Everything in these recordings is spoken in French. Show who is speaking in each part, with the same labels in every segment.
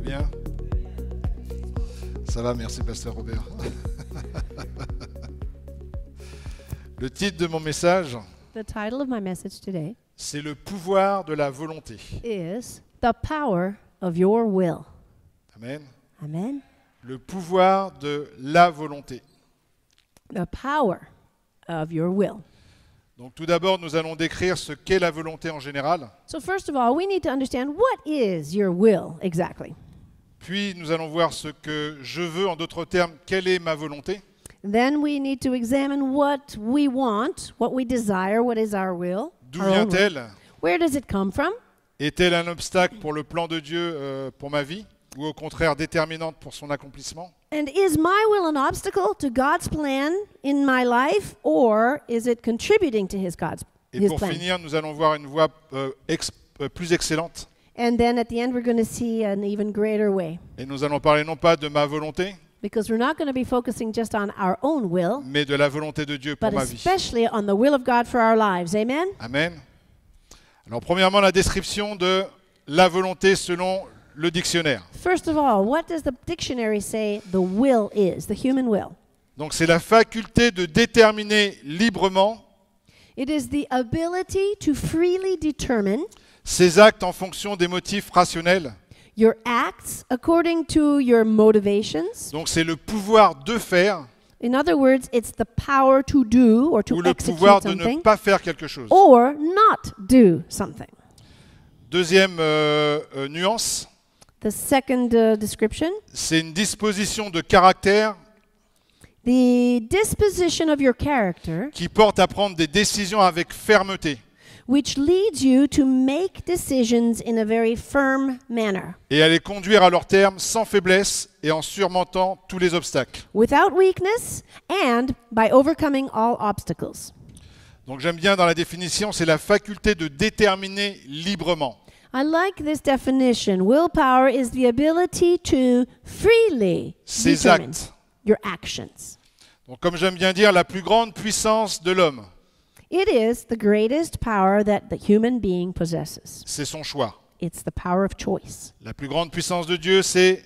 Speaker 1: allez bien Ça va, merci Pasteur Robert. Le titre de mon message,
Speaker 2: message
Speaker 1: c'est le pouvoir de la volonté.
Speaker 2: is The Power of Your Will.
Speaker 1: Amen. Amen. Le pouvoir de la volonté.
Speaker 2: The Power of Your Will.
Speaker 1: Donc tout d'abord, nous allons décrire ce qu'est la volonté en général.
Speaker 2: So, first of all, we need to understand what is your will exactly.
Speaker 1: Puis nous allons voir ce que je veux, en d'autres termes, quelle est ma volonté.
Speaker 2: D'où vient-elle
Speaker 1: Est-elle un obstacle pour le plan de Dieu euh, pour ma vie ou au contraire déterminante pour son accomplissement
Speaker 2: Et pour finir,
Speaker 1: nous allons voir une voie euh, euh, plus excellente.
Speaker 2: And then at the end, we're going to see an even greater way.
Speaker 1: Et nous allons parler non pas de ma volonté,
Speaker 2: Because we're not going to be focusing just on our own will,
Speaker 1: mais de la volonté de Dieu pour ma vie.
Speaker 2: especially on the will of God for our lives. Amen?
Speaker 1: Amen. Alors premièrement, la description de la volonté selon le dictionnaire.
Speaker 2: First of all, what does the dictionary say the will is, the human will?
Speaker 1: Donc c'est la faculté de déterminer librement
Speaker 2: It is the ability to freely determine
Speaker 1: ces actes en fonction des motifs rationnels. Donc c'est le pouvoir de faire.
Speaker 2: ou le pouvoir de ne pas
Speaker 1: faire quelque chose. Deuxième nuance. C'est une disposition de caractère. Qui porte à prendre des décisions avec fermeté
Speaker 2: which leads you to make decisions in a very firm manner.
Speaker 1: Et à les conduire à leur terme sans faiblesse et en surmontant tous les obstacles.
Speaker 2: Without weakness and by overcoming all obstacles.
Speaker 1: Donc j'aime bien dans la définition, c'est la faculté de déterminer librement.
Speaker 2: I like this definition. Willpower is the ability to freely determine
Speaker 1: actes. your actions. Donc comme j'aime bien dire, la plus grande puissance de l'homme.
Speaker 2: It is the greatest power that the human being possesses.
Speaker 1: C'est son choix.
Speaker 2: It's the power of choice.
Speaker 1: La plus grande puissance de Dieu, c'est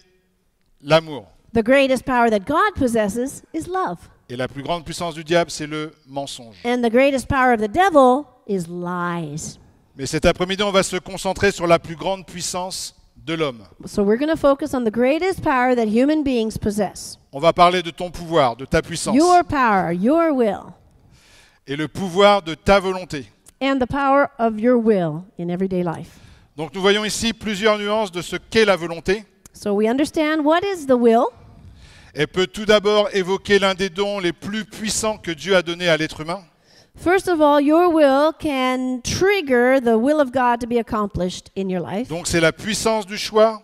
Speaker 1: l'amour.
Speaker 2: The greatest power that God possesses is love.
Speaker 1: Et la plus grande puissance du diable, c'est le mensonge.
Speaker 2: And the greatest power of the devil is lies.
Speaker 1: Mais cet après-midi, on va se concentrer sur la plus grande puissance de l'homme.
Speaker 2: So we're going to focus on the greatest power that human beings possess.
Speaker 1: On va parler de ton pouvoir, de ta puissance. Your
Speaker 2: power, your will
Speaker 1: et le pouvoir de ta volonté. Donc nous voyons ici plusieurs nuances de ce qu'est la volonté. So Elle peut tout d'abord évoquer l'un des dons les plus puissants que Dieu a donné à l'être humain. Donc c'est la puissance du choix,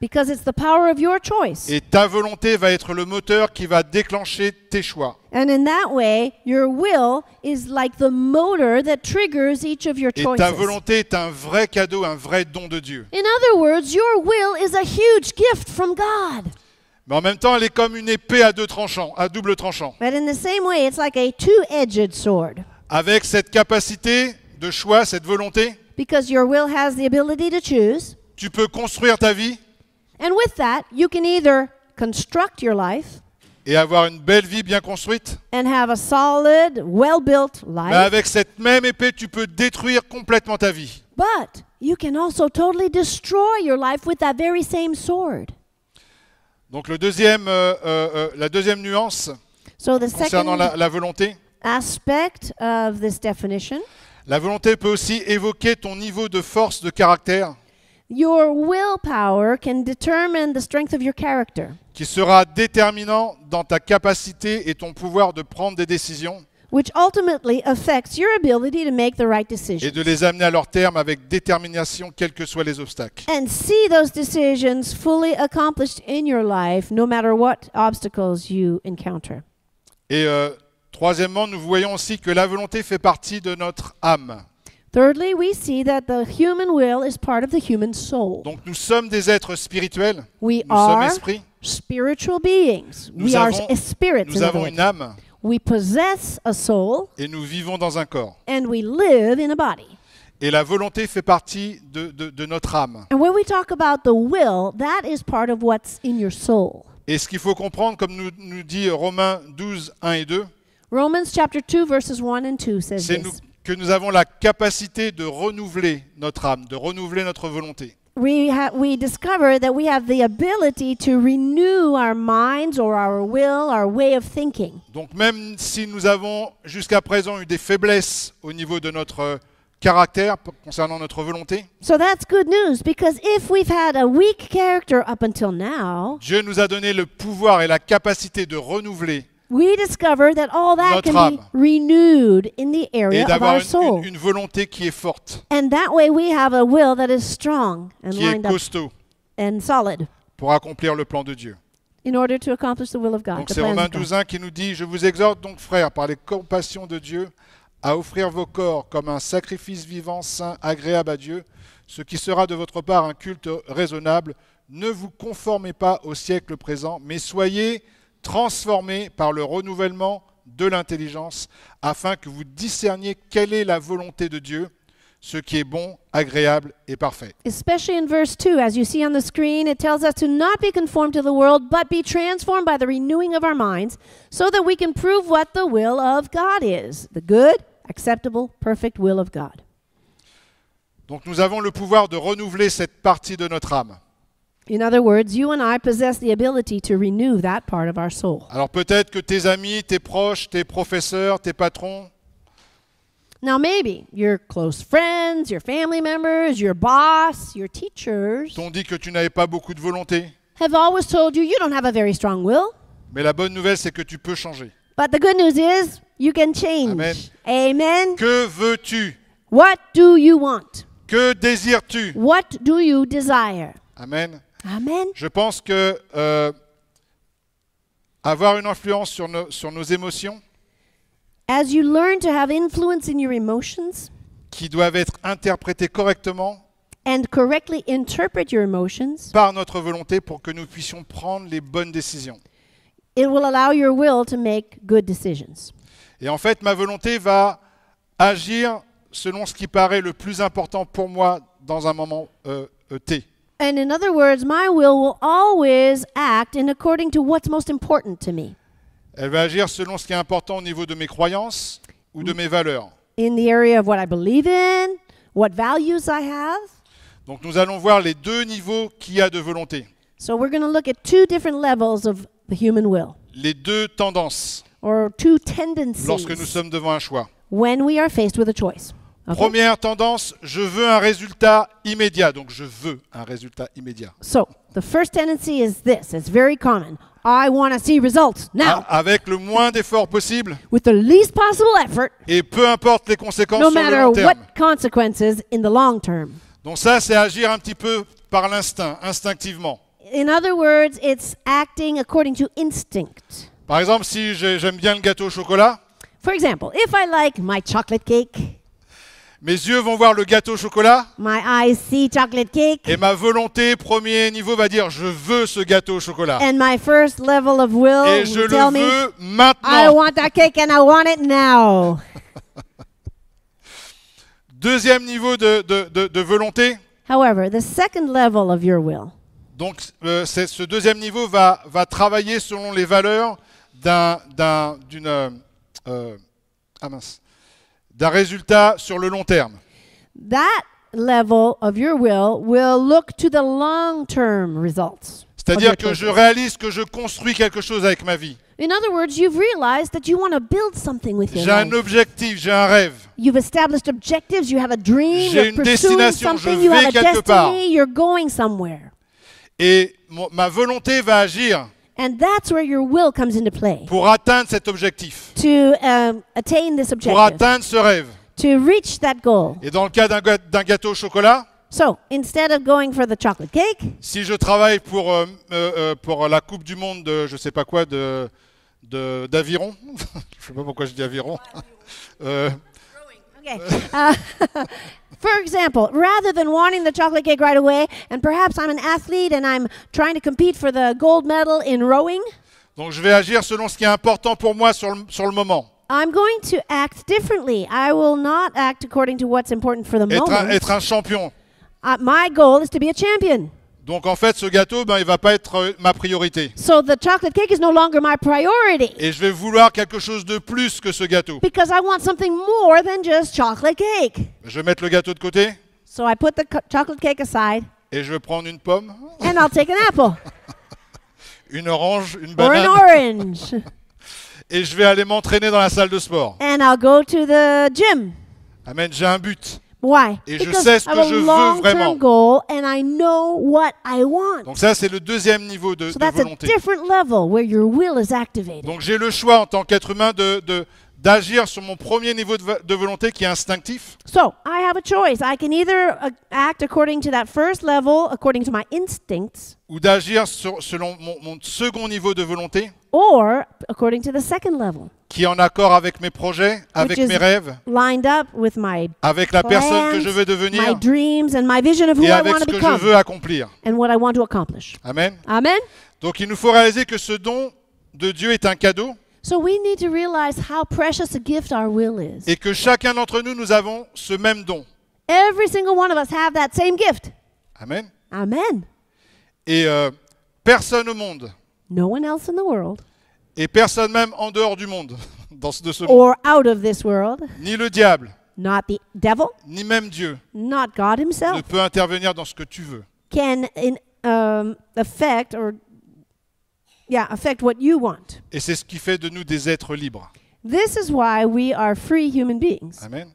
Speaker 2: Because it's the power of your choice. Et
Speaker 1: ta volonté va être le moteur qui va déclencher tes choix.
Speaker 2: And in that way, your will is like the motor that triggers each of your choices. Et ta volonté
Speaker 1: est un vrai cadeau, un vrai don de Dieu.
Speaker 2: In other words, your will is a huge gift from God.
Speaker 1: Mais en même temps, elle est comme une épée à deux tranchants, à double tranchant.
Speaker 2: But in the same way, it's like a two-edged sword.
Speaker 1: Avec cette capacité de choix, cette volonté,
Speaker 2: Because your will has the ability to choose, tu
Speaker 1: peux construire ta vie
Speaker 2: And with that, you can either construct your life
Speaker 1: et avoir une belle vie bien construite.
Speaker 2: And have a solid, well -built life. Mais avec
Speaker 1: cette même épée, tu peux détruire complètement ta vie.
Speaker 2: But you can also totally destroy your life with that very same sword.
Speaker 1: Donc le deuxième, euh, euh, euh la deuxième nuance
Speaker 2: so the concernant la, la, volonté. Aspect of this definition.
Speaker 1: La volonté peut aussi évoquer ton niveau de force de caractère. Your willpower can determine the strength of your character. qui sera déterminant dans ta capacité et ton pouvoir de prendre des décisions
Speaker 2: Which ultimately affects your ability to make the right decisions
Speaker 1: et de les amener à leur terme avec détermination, quels que soient les obstacles.
Speaker 2: and see those decisions fully accomplished in your life, no matter what obstacles you encounter.
Speaker 1: Et euh, troisièmement, nous voyons aussi que la volonté fait partie de notre âme.
Speaker 2: Thirdly, we see that the human will is part of the human soul. Donc
Speaker 1: nous sommes des êtres spirituels. We nous are sommes esprits.
Speaker 2: spiritual beings. Nous we avons, are spirits. Nous avons une âme. We possess a soul.
Speaker 1: Et nous vivons dans un corps.
Speaker 2: And we live in a body.
Speaker 1: Et la volonté fait partie de, de, de notre âme.
Speaker 2: And when we talk about the will, that is part of what's in your soul.
Speaker 1: Et ce qu'il faut comprendre, comme nous, nous dit Romains 12, 1 et 2,
Speaker 2: Romans chapter 2 verses 1 and 2 says this.
Speaker 1: que nous avons la capacité de renouveler notre âme, de renouveler notre volonté.
Speaker 2: We, we discover that we have the ability to renew our minds or our will, our way of thinking.
Speaker 1: Donc même si nous avons jusqu'à présent eu des faiblesses au niveau de notre euh, caractère concernant notre volonté,
Speaker 2: So that's good news because if we've had a weak character up until now,
Speaker 1: Dieu nous a donné le pouvoir et la capacité de renouveler
Speaker 2: we discover that all that can âme. be renewed in the area of our soul.
Speaker 1: Une, une, volonté qui est forte.
Speaker 2: And that qui est costaud.
Speaker 1: Pour accomplir le plan de Dieu.
Speaker 2: Donc c'est Romains 12.1
Speaker 1: qui nous dit, je vous exhorte donc frères par les compassions de Dieu à offrir vos corps comme un sacrifice vivant, saint, agréable à Dieu, ce qui sera de votre part un culte raisonnable. Ne vous conformez pas au siècle présent, mais soyez Transformé par le renouvellement de l'intelligence, afin que vous discerniez quelle est la volonté de Dieu, ce qui est bon, agréable et parfait.
Speaker 2: Especially in verse 2, as you see on the screen, it tells us to not be conformed to the world, but be transformed by the renewing of our minds, so that we can prove what the will of God is, the good, acceptable, perfect will of God.
Speaker 1: Donc nous avons le pouvoir de renouveler cette partie de notre âme.
Speaker 2: In other words, you and I possess the ability to renew that part of our soul.
Speaker 1: Alors peut-être que tes amis, tes proches, tes professeurs, tes patrons
Speaker 2: Now maybe your close friends, your family members, your boss, your teachers
Speaker 1: t'ont dit que tu n'avais pas beaucoup de volonté.
Speaker 2: Have always told you you don't have a very strong will.
Speaker 1: Mais la bonne nouvelle c'est que tu peux changer.
Speaker 2: But the good news is you can change. Amen. Amen. Que
Speaker 1: veux-tu
Speaker 2: What do you
Speaker 1: want? Que désires-tu
Speaker 2: What do you desire?
Speaker 1: Amen. Je pense que euh, avoir une influence sur nos, émotions, qui doivent être interprétées correctement par notre volonté pour que nous puissions prendre les bonnes décisions. Et en fait, ma volonté va agir selon ce qui paraît le plus important pour moi dans un moment euh, euh, T.
Speaker 2: And in other words, my will will always act in according to what's most important to me.
Speaker 1: Elle va agir selon ce qui est important au niveau de mes croyances ou de mm. mes valeurs.
Speaker 2: In the area of what I believe in, what values I have.
Speaker 1: Donc nous allons voir les deux niveaux qu'il y a de volonté.
Speaker 2: So we're going to look at two different levels of the human will.
Speaker 1: Les deux tendances.
Speaker 2: Or two tendencies. Lorsque nous
Speaker 1: sommes devant un choix.
Speaker 2: When we are faced with a choice. Première
Speaker 1: tendance, je veux un résultat immédiat. Donc je veux un résultat immédiat. So,
Speaker 2: the first tendency is this. It's very common. I want to see results now. avec
Speaker 1: le moins d'effort possible.
Speaker 2: With the least possible effort.
Speaker 1: Et peu importe les conséquences no sur matter le long terme. what
Speaker 2: consequences
Speaker 1: in the long term. Donc ça c'est agir un petit peu par l'instinct, instinctivement.
Speaker 2: In other words, it's acting according to instinct.
Speaker 1: Par exemple, si j'aime bien le gâteau au chocolat. For example, if I like my chocolate cake. Mes yeux vont voir le gâteau au chocolat. Et ma volonté premier niveau va dire je veux ce gâteau au chocolat. Et
Speaker 2: je le veux maintenant.
Speaker 1: Deuxième niveau de, de, de, volonté. Donc ce deuxième niveau va, va travailler selon les valeurs d'un d'une euh, ah mince d'un résultat sur le long terme.
Speaker 2: That level of your will will look to the long-term results. C'est-à-dire que je
Speaker 1: réalise que je construis quelque chose avec ma vie.
Speaker 2: In other words, you've realized that you want to build something with your life. J'ai un
Speaker 1: objectif, j'ai un rêve.
Speaker 2: You've established objectives, you have a dream, J'ai you're une destination, je vais have a quelque part. destiny,
Speaker 1: you're going somewhere. Et mo- ma volonté va agir And that's where your will comes into play. Pour atteindre cet objectif. To um, Pour atteindre ce rêve. To reach that goal. Et dans le cas d'un gâteau au chocolat, So,
Speaker 2: instead of going for the chocolate
Speaker 1: cake, si je travaille pour, euh, euh, euh, pour la Coupe du Monde de je sais pas quoi de d'aviron, je sais pas pourquoi je dis aviron, euh,
Speaker 2: Okay. Uh,
Speaker 1: for
Speaker 2: example, rather than wanting the chocolate cake right away, and perhaps I'm an athlete and I'm trying to compete for the gold medal in rowing.
Speaker 1: Donc je vais agir selon ce qui est important pour moi sur le, sur le moment.
Speaker 2: I'm going to act differently. I will not act according to what's important for the Être un, moment. être un champion. Uh, my goal is to be a champion.
Speaker 1: Donc en fait, ce gâteau, ben, il va pas être euh, ma priorité. Et je vais vouloir quelque chose de plus que ce gâteau.
Speaker 2: Je
Speaker 1: vais mettre le gâteau de côté. Et je vais prendre une pomme. une orange, une
Speaker 2: banane.
Speaker 1: Et je vais aller m'entraîner dans la salle de sport. Amen, j'ai un but. Et je sais ce que je veux vraiment. Donc ça, c'est le deuxième niveau de, volonté. Donc j'ai le choix en tant qu'être humain de, de, d'agir sur mon premier niveau de, volonté qui est instinctif. ou d'agir selon mon, second niveau de volonté, qui est en accord avec mes projets, avec mes rêves,
Speaker 2: avec la personne que je veux devenir, et avec ce que je veux accomplir.
Speaker 1: Amen. Amen. Donc, il nous faut réaliser que ce don de Dieu est un cadeau. So we need to realize how precious a gift our will is. Et que chacun d'entre nous, nous avons ce même don. Every single one of us have that same gift. Amen. Amen. Et euh, personne au monde. No one else in the world. Et personne même en dehors du monde, dans ce, de ce Or monde.
Speaker 2: out of this world.
Speaker 1: Ni le diable.
Speaker 2: Not the devil.
Speaker 1: Ni même Dieu.
Speaker 2: Not God himself. Ne
Speaker 1: peut intervenir dans ce que tu veux.
Speaker 2: Can in, um, affect or
Speaker 1: et c'est ce qui fait de nous des êtres libres.
Speaker 2: This is why we are free human beings. Amen.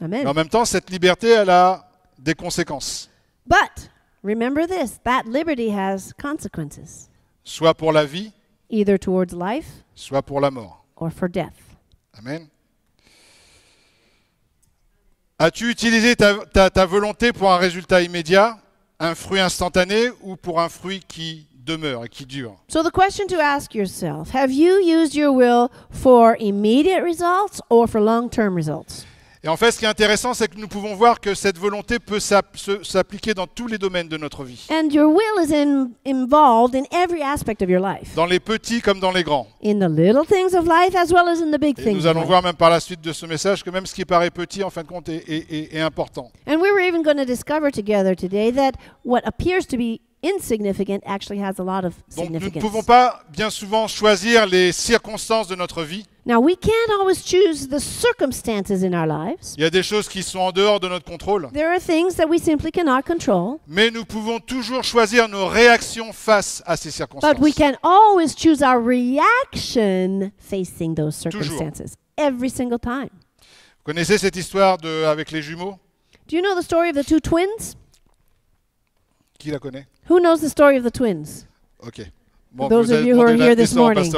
Speaker 2: Amen. Mais en
Speaker 1: même temps, cette liberté, elle a des conséquences.
Speaker 2: But remember this, that liberty has
Speaker 1: consequences. Soit pour la vie, soit pour la mort. Or for death. Amen. As-tu utilisé ta volonté pour un résultat immédiat, un fruit instantané ou pour un fruit qui demeure et qui dure.
Speaker 2: So the question to ask yourself, have you used your will for immediate results or for long-term results?
Speaker 1: Et en fait, ce qui est intéressant, c'est que nous pouvons voir que cette volonté peut s'appliquer dans tous les domaines de notre vie.
Speaker 2: And your will is involved in every aspect of your life.
Speaker 1: Dans les petits comme dans les grands.
Speaker 2: In the little things of life as well as in the big things. Nous allons voir même
Speaker 1: par la suite de ce message que même ce qui paraît petit, en fin de compte, est, est, est important.
Speaker 2: And we were even going to discover together today that what appears to be insignificant actually has a lot of Donc nous ne pouvons
Speaker 1: pas bien souvent choisir les circonstances de notre vie.
Speaker 2: Now, we can't always choose the circumstances in our lives.
Speaker 1: Il y a des choses qui sont en dehors de notre contrôle,
Speaker 2: There are things that we simply cannot control,
Speaker 1: mais nous pouvons toujours choisir nos réactions face à ces circonstances. but we
Speaker 2: can always choose our reaction facing those circumstances every single time.
Speaker 1: Vous connaissez cette histoire de, avec les jumeaux Do you know
Speaker 2: the story of the two twins? Qui la connaît Who knows the story of the twins?
Speaker 1: OK. Bon, Those vous of you who are here this morning.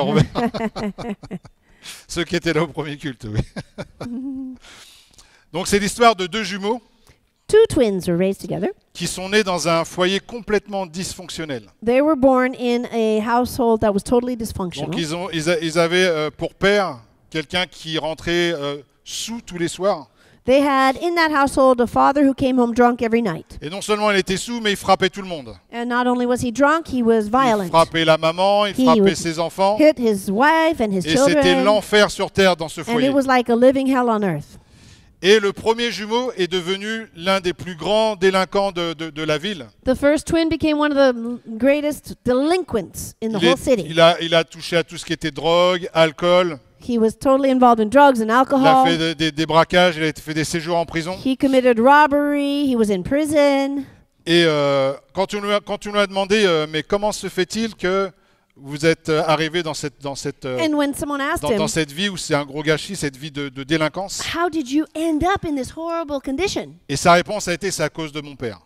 Speaker 1: Ceux qui étaient là au premier culte, oui. Donc c'est l'histoire de deux jumeaux
Speaker 2: Two twins were raised together.
Speaker 1: qui sont nés dans un foyer complètement dysfonctionnel.
Speaker 2: They were born in a household that was totally dysfunctional. Donc ils,
Speaker 1: ont, ils, a- ils avaient euh, pour père quelqu'un qui rentrait euh, sous tous les soirs.
Speaker 2: They had in that household a father who came home drunk every night.
Speaker 1: Et non seulement il était sous, mais il frappait tout le monde.
Speaker 2: And not only was he drunk, he was violent.
Speaker 1: Il frappait la maman, il he frappait ses enfants.
Speaker 2: Hit his wife and his Et c'était l'enfer
Speaker 1: sur terre dans ce foyer. And it was
Speaker 2: like a living hell on earth.
Speaker 1: Et le premier jumeau est devenu l'un des plus grands délinquants de, de, de la ville.
Speaker 2: The first twin became one of the greatest delinquents in the whole city. Il a,
Speaker 1: il a touché à tout ce qui était drogue, alcool.
Speaker 2: He was totally involved in drugs and alcohol. Il a
Speaker 1: fait des, des braquages, il a fait des séjours en prison.
Speaker 2: He committed robbery, he was in prison.
Speaker 1: Et euh, quand, on lui a, quand on lui a demandé, euh, mais comment se fait-il que vous êtes euh, arrivé dans cette, dans cette, euh, dans,
Speaker 2: him, dans, cette
Speaker 1: vie où c'est un gros gâchis, cette vie de, de délinquance
Speaker 2: How did you end up in this horrible condition?
Speaker 1: Et sa réponse a été, c'est à cause de mon père.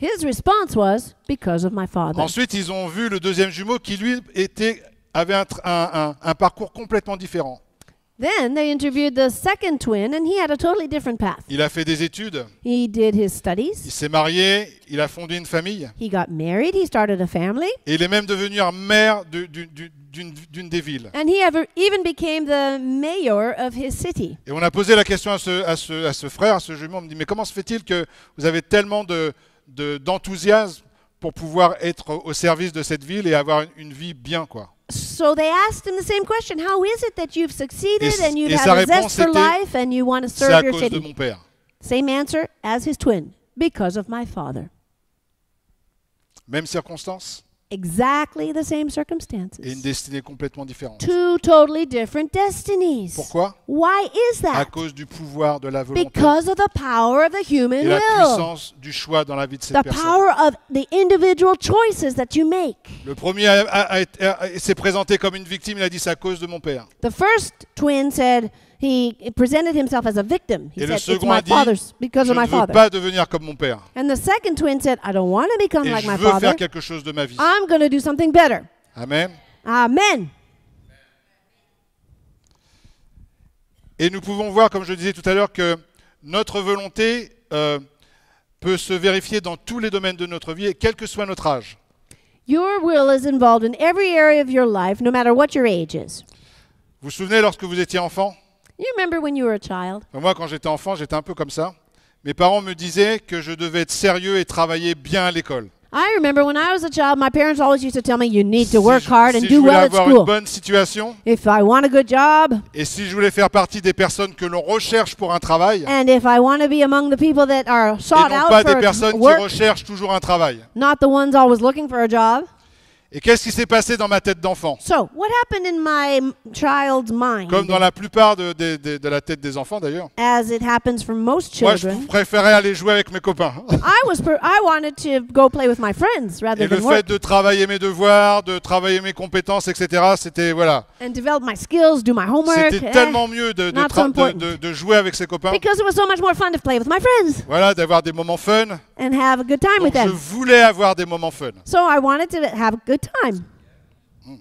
Speaker 2: His response was, because of my father.
Speaker 1: Ensuite, ils ont vu le deuxième jumeau qui, lui, était avait un, un, parcours complètement différent.
Speaker 2: Then they interviewed the second twin and he had a totally different path.
Speaker 1: Il a fait des études.
Speaker 2: He did his studies.
Speaker 1: Il s'est marié, il a fondé une famille.
Speaker 2: He got married, he started a family.
Speaker 1: Et il est même devenu maire d'une des villes.
Speaker 2: And he even became the mayor
Speaker 1: of his city. Et on a posé la question à ce, à ce, frère, à ce jumeau, on me dit mais comment se fait-il que vous avez tellement de d'enthousiasme pour pouvoir être au service de cette ville et avoir une, une vie bien quoi
Speaker 2: So they asked him the same question. How is it that you've succeeded and you have had a zest for life and you want to serve your city? Same answer as his twin, because of my father.
Speaker 1: Même circonstance?
Speaker 2: exactly the same circumstances.
Speaker 1: Et une destinée complètement différente.
Speaker 2: Two totally different destinies. Pourquoi Why is that? À
Speaker 1: cause du pouvoir de la volonté.
Speaker 2: Because of the power of the human et will. la puissance
Speaker 1: du choix dans la vie de ces the Power
Speaker 2: of the individual choices that you make.
Speaker 1: Le premier s'est présenté comme une victime, il a dit c'est à cause de mon père.
Speaker 2: The first twin said he presented himself as a victim. He Et said, le second my a dit, father's because je of my ne veux father. pas
Speaker 1: devenir comme mon père.
Speaker 2: And the second twin said, I don't want to become Et like je my veux faire father.
Speaker 1: quelque chose de ma vie.
Speaker 2: I'm going to do something better. Amen. Amen.
Speaker 1: Et nous pouvons voir, comme je disais tout à l'heure, que notre volonté euh, peut se vérifier dans tous les domaines de notre vie, quel que soit notre âge. Your will is
Speaker 2: involved in every area of your life, no matter what your age is.
Speaker 1: Vous vous souvenez lorsque vous étiez enfant You remember
Speaker 2: when you were a child?
Speaker 1: Moi, quand j'étais enfant, j'étais un peu comme ça. Mes parents me disaient que je devais être sérieux et travailler bien à l'école.
Speaker 2: I remember when I was a child, my parents always used to tell me, you need to work hard and si do well at school. Une bonne
Speaker 1: situation,
Speaker 2: if I want a good job,
Speaker 1: et si je voulais faire partie des personnes que l'on recherche pour un travail, and
Speaker 2: if I want to be among the people that are sought et non out pas des personnes work, qui recherchent
Speaker 1: toujours un travail,
Speaker 2: not the ones always looking for a job,
Speaker 1: et qu'est-ce qui s'est passé dans ma tête d'enfant Comme dans la plupart de, la tête des enfants d'ailleurs.
Speaker 2: Moi, je
Speaker 1: préférais aller jouer avec mes copains. Et le fait de travailler mes devoirs, de travailler mes compétences, etc. C'était voilà.
Speaker 2: C'était eh, tellement
Speaker 1: mieux de, de, jouer avec ses copains. Voilà, d'avoir des moments fun and have a good time Donc with them. Je voulais avoir des moments fun.
Speaker 2: So I wanted to have a good time.
Speaker 1: Hmm.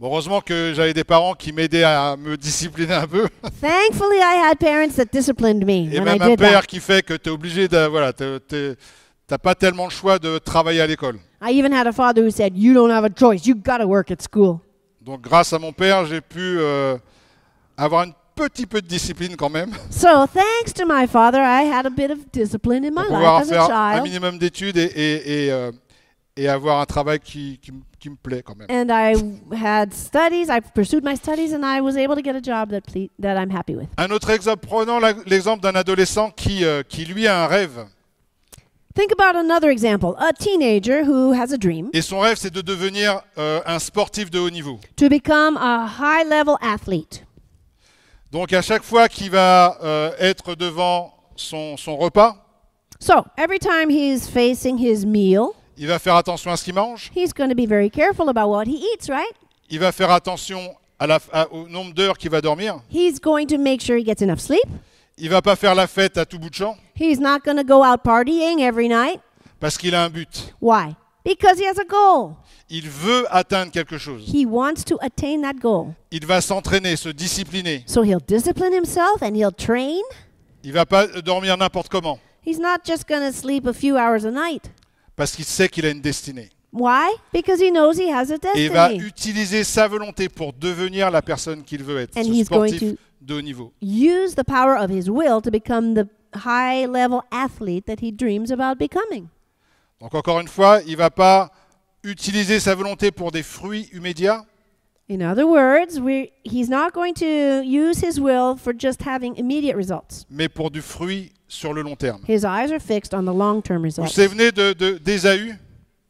Speaker 1: heureusement que j'avais des parents qui m'aidaient à me discipliner un peu.
Speaker 2: Thankfully, I had parents that disciplined me. Et when même I un père that.
Speaker 1: qui fait que tu es obligé de. Voilà, t'as pas tellement le choix de travailler à l'école.
Speaker 2: I even had a father who said, You don't have a choice, you to work at school.
Speaker 1: Donc, grâce à mon père, j'ai pu euh, avoir une petit peu de discipline quand même.
Speaker 2: So thanks to my father, I had a bit of discipline in my life as a child. Un
Speaker 1: minimum d'études et, et, et, euh, et avoir un travail qui, qui, qui me plaît quand même.
Speaker 2: And I had studies, I pursued my studies and I was able to get a job that that I'm happy with.
Speaker 1: Un autre exemple, prenons l'exemple d'un adolescent qui euh, qui lui a un rêve.
Speaker 2: Think about another example, a teenager who has a dream.
Speaker 1: Et son rêve c'est de devenir euh, un sportif de haut niveau.
Speaker 2: To become a high level athlete.
Speaker 1: Donc à chaque fois qu'il va euh, être devant son, repas, il va faire attention à ce qu'il mange. Il va faire attention au nombre d'heures qu'il va dormir. He's going Il va pas faire la fête à tout bout de champ. Parce qu'il a un but.
Speaker 2: Pourquoi Because he has a goal.
Speaker 1: Il veut atteindre quelque chose.
Speaker 2: He wants to attain that goal.
Speaker 1: Il va s'entraîner, se discipliner.
Speaker 2: So he'll discipline himself and he'll train.
Speaker 1: Il va pas dormir n'importe comment.
Speaker 2: He's not just going to sleep a few hours a night.
Speaker 1: Parce qu'il sait qu'il a une destinée.
Speaker 2: Why? Because he knows he has a destiny. Et il va
Speaker 1: utiliser sa volonté pour devenir la personne qu'il veut être, and ce he's sportif going to de haut niveau.
Speaker 2: Use the power of his will to become the high level athlete that he dreams about becoming.
Speaker 1: Donc encore une fois, il ne va pas utiliser sa volonté pour des fruits immédiats.
Speaker 2: In other words, we, he's not going to use his will for just having immediate results.
Speaker 1: Mais pour du fruit sur le long terme.
Speaker 2: His eyes are fixed on the long-term results. Vous
Speaker 1: souvenez de, de d'Ésaü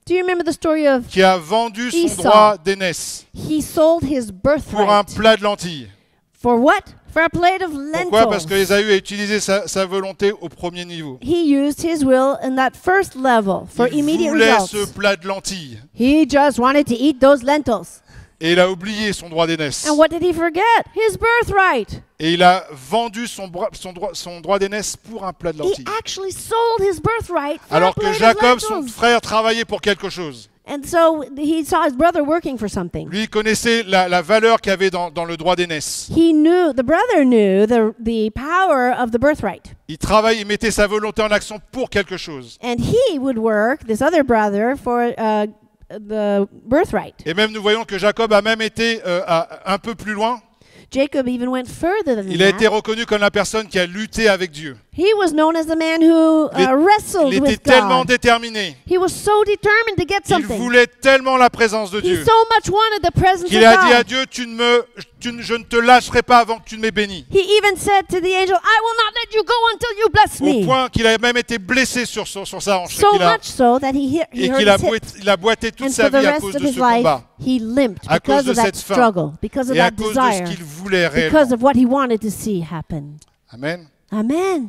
Speaker 1: Do you remember the story of qui a vendu son Esau? droit d'aînesse He sold his birthright pour un plat de lentilles. for what? For a plate of lentils. Pourquoi Parce que Ésaü a utilisé sa, sa, volonté au premier niveau.
Speaker 2: He used his will in that first level for Il immediate voulait results. ce
Speaker 1: plat de lentilles.
Speaker 2: He just wanted to eat
Speaker 1: those lentils. Et il a oublié son droit d'aînesse. And what did he forget? His birthright. Et il a vendu son, son droit, son droit d'aînesse pour un plat de lentilles. He actually sold his birthright for Alors que Jacob, son frère, travaillait pour quelque chose. And so he saw his
Speaker 2: brother working for something.
Speaker 1: Lui connaissait la, la valeur qu'il avait dans, dans le droit d'aînesse.
Speaker 2: He knew, the brother knew the, the power of the birthright.
Speaker 1: Il travaillait, il mettait sa volonté en action pour quelque chose.
Speaker 2: And he would work, this other brother, for uh, the birthright.
Speaker 1: Et même nous voyons que Jacob a même été euh, à, un peu plus loin.
Speaker 2: Jacob even went further than Il a that.
Speaker 1: été reconnu comme la personne qui a lutté avec Dieu.
Speaker 2: He was known as the man who uh, wrestled Il était with tellement God. déterminé.
Speaker 1: He was so determined to get something. Il voulait tellement la présence de Dieu. He so much wanted the presence Qu'il a dit à Dieu, tu ne me je ne te lâcherai pas avant que tu ne m'aies béni. Au point qu'il a même été blessé sur, sur, sur sa hanche. So so that he, he et qu'il a, a, boité toute sa vie à cause de ce life, combat.
Speaker 2: à cause de cette faim. et à cause desire, de ce qu'il voulait réellement.
Speaker 1: Amen. Amen.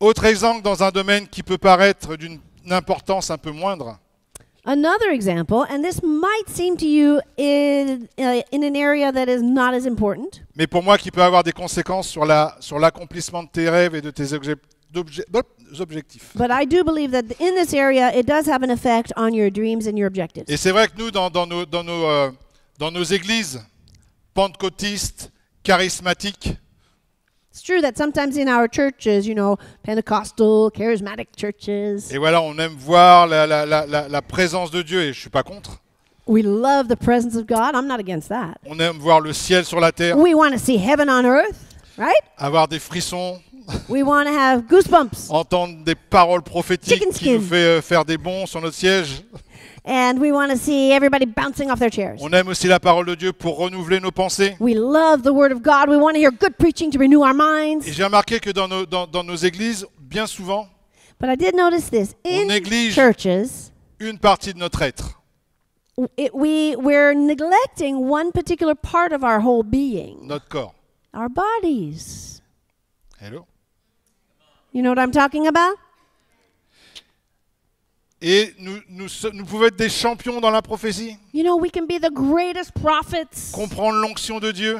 Speaker 1: Autre exemple dans un domaine qui peut paraître d'une importance un peu moindre. Another example,
Speaker 2: and this might seem to you in, uh, in an area that is not as important.
Speaker 1: Mais pour moi, qui peut avoir des conséquences sur la sur l'accomplissement de tes rêves et de tes obje, objectifs.
Speaker 2: But I do believe that in this area, it does have an effect on your dreams and your objectives.
Speaker 1: Et c'est vrai que nous, dans, dans nos dans nos euh, dans nos églises pentecôtistes, charismatiques.
Speaker 2: It's true that sometimes in our churches, you know, Pentecostal, charismatic churches.
Speaker 1: Et voilà, on aime voir la, la, la, la présence de Dieu et je suis pas contre.
Speaker 2: We love the presence of God. I'm not against that.
Speaker 1: On aime voir le ciel sur la terre. We
Speaker 2: want to see heaven on earth, right?
Speaker 1: Avoir des frissons. We want to have goosebumps. Entendre des paroles prophétiques qui nous fait euh, faire des bons sur notre siège. And we
Speaker 2: want to see everybody bouncing off their chairs.
Speaker 1: On aime aussi la parole de Dieu pour renouveler nos pensées. We love the
Speaker 2: word of God. We want to hear good preaching to renew our minds. Et
Speaker 1: j'ai remarqué que dans nos, dans, dans nos églises, bien souvent, But I did notice this in néglige churches, une partie de notre être.
Speaker 2: it, we we're neglecting one particular part of our whole being Notre corps. our bodies Hello you know what i'm talking about
Speaker 1: Et nous, nous, pouvons être des champions dans la prophétie.
Speaker 2: Comprendre l'onction de Dieu.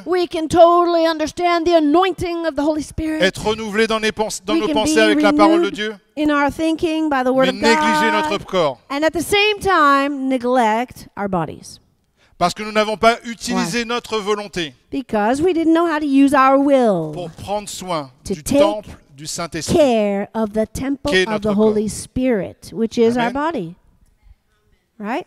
Speaker 2: Être
Speaker 1: renouvelé dans, dans nos pensées avec la parole de Dieu.
Speaker 2: Mais négliger notre
Speaker 1: corps. Parce que nous n'avons pas utilisé notre volonté.
Speaker 2: Pour prendre soin du temple du Saint-Esprit. care of the temple of the notre corps. Holy Spirit, which is our body. Right?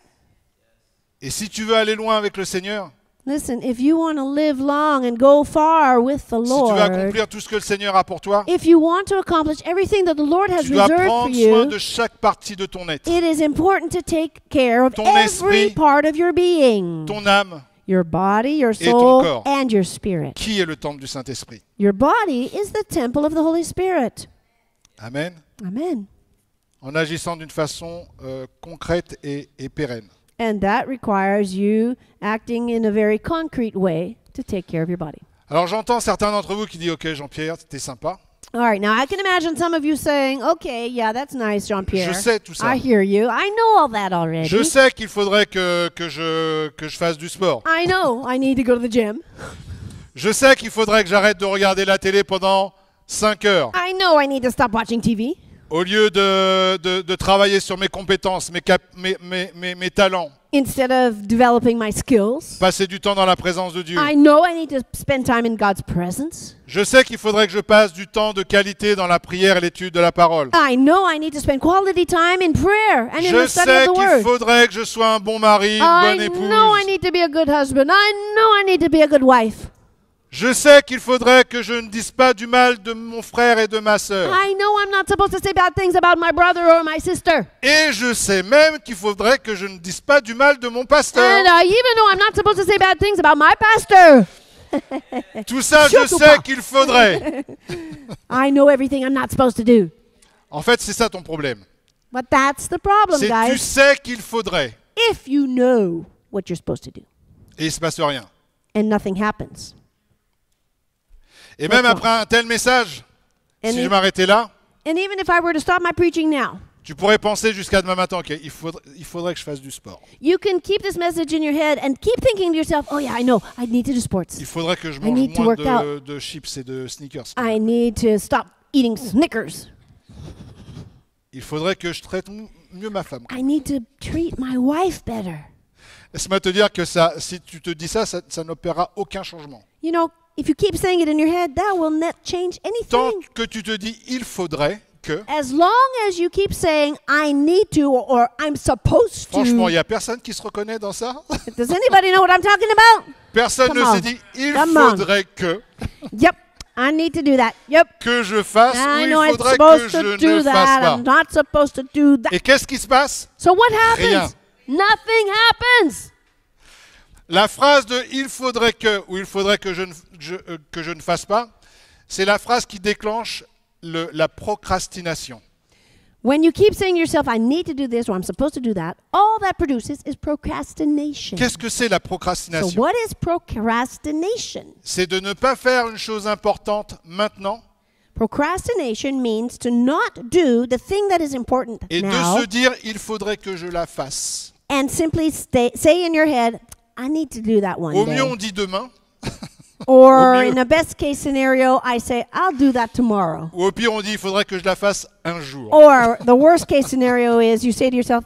Speaker 1: Et si tu veux aller loin avec le Seigneur,
Speaker 2: Listen, if you want to live long and go far with the si tu veux accomplir tout ce que le Seigneur a pour toi, if you want to accomplish everything that the Lord has tu dois reserved for prendre soin you, de
Speaker 1: chaque partie de ton être,
Speaker 2: it is important to take care of Ton every part of your being. ton âme, Your body, your soul, et ton corps, and your spirit.
Speaker 1: qui est le temple du Saint-Esprit.
Speaker 2: Your body is the temple of the Holy Spirit.
Speaker 1: Amen. Amen. En agissant d'une façon euh, concrète et, et pérenne.
Speaker 2: And that requires you acting in a very concrete way to take care of your body.
Speaker 1: Alors j'entends certains d'entre vous qui disent OK Jean-Pierre, es sympa.
Speaker 2: All right, now I can imagine some of you saying, "Okay, yeah, that's nice, Jean-Pierre." Je sais tout ça. I hear you. I know all that already. Je sais
Speaker 1: qu'il faudrait que, que, je, que je fasse du sport.
Speaker 2: I know. I need to go to the gym.
Speaker 1: Je sais qu'il faudrait que j'arrête de regarder la télé pendant 5 heures.
Speaker 2: I know I need to stop watching TV.
Speaker 1: Au lieu de, de, de travailler sur mes compétences, mes, cap, mes, mes, mes, mes talents,
Speaker 2: instead of developing my skills.
Speaker 1: Passer du temps dans la présence de Dieu. I
Speaker 2: know I need to spend time in God's presence.
Speaker 1: Je sais qu'il faudrait que je passe du temps de qualité dans la prière et l'étude de la parole.
Speaker 2: I know I need to spend quality time in prayer and in je the study sais
Speaker 1: qu'il faudrait que je sois un bon mari, une bonne épouse. I
Speaker 2: know I need to be a good husband. I know I need to be a good wife.
Speaker 1: Je sais qu'il faudrait que je ne dise pas du mal de mon frère et de ma sœur. Et je sais même qu'il faudrait que je ne dise pas du mal de mon pasteur.
Speaker 2: Tout ça, je sais qu'il faudrait.
Speaker 1: En fait, c'est ça ton problème.
Speaker 2: c'est que tu sais
Speaker 1: qu'il faudrait.
Speaker 2: If you know what you're supposed to do.
Speaker 1: Et il se passe rien. Et même après un tel message, si je m'arrêtais là, tu pourrais penser jusqu'à demain matin qu'il faudrait, il faudrait que je fasse du sport.
Speaker 2: You can keep this message in your head and keep thinking to yourself, oh yeah, I know, I need to do sports. Il
Speaker 1: faudrait que je mange moins de, de, chips et de sneakers.
Speaker 2: I need to stop eating Snickers.
Speaker 1: Il faudrait que je traite mieux ma femme. I need to treat my wife better. Laisse-moi te dire que ça, si tu te dis ça, ça, ça n'opérera aucun changement.
Speaker 2: You know, If you keep saying it in your head, that will not change anything. Tant que tu te dis
Speaker 1: il faudrait que
Speaker 2: As long as you keep saying I need to or I'm supposed to. Franchement, il y a personne qui se reconnaît dans ça Does anybody know what I'm talking
Speaker 1: about? Personne Come ne s'est dit il Come faudrait on. que
Speaker 2: Yep. I need to do that. Yep. Que je fasse I ou know il faudrait I'm que je do ne that. fasse pas. I'm
Speaker 1: not supposed to do that. Et qu'est-ce qui se passe So what happens? Rien. Nothing happens. La phrase de il faudrait que ou il faudrait que je ne, je, euh, que je ne fasse pas, c'est la phrase qui déclenche le, la procrastination.
Speaker 2: When you keep saying to yourself, I need to do this or I'm supposed to do that, all that produces is procrastination.
Speaker 1: Qu'est-ce que c'est la procrastination So what
Speaker 2: is procrastination? C'est de ne pas faire une chose importante maintenant Procrastination means to not do the thing that is important et now de se
Speaker 1: dire il faudrait que je la fasse.
Speaker 2: and simply stay, say in your head, I need to do that one Au mieux, on
Speaker 1: dit demain.
Speaker 2: Or in the best case scenario, I say, I'll do that tomorrow.
Speaker 1: Ou au pire, on dit, il faudrait que je la fasse un jour.
Speaker 2: Or the worst case scenario is you say to yourself,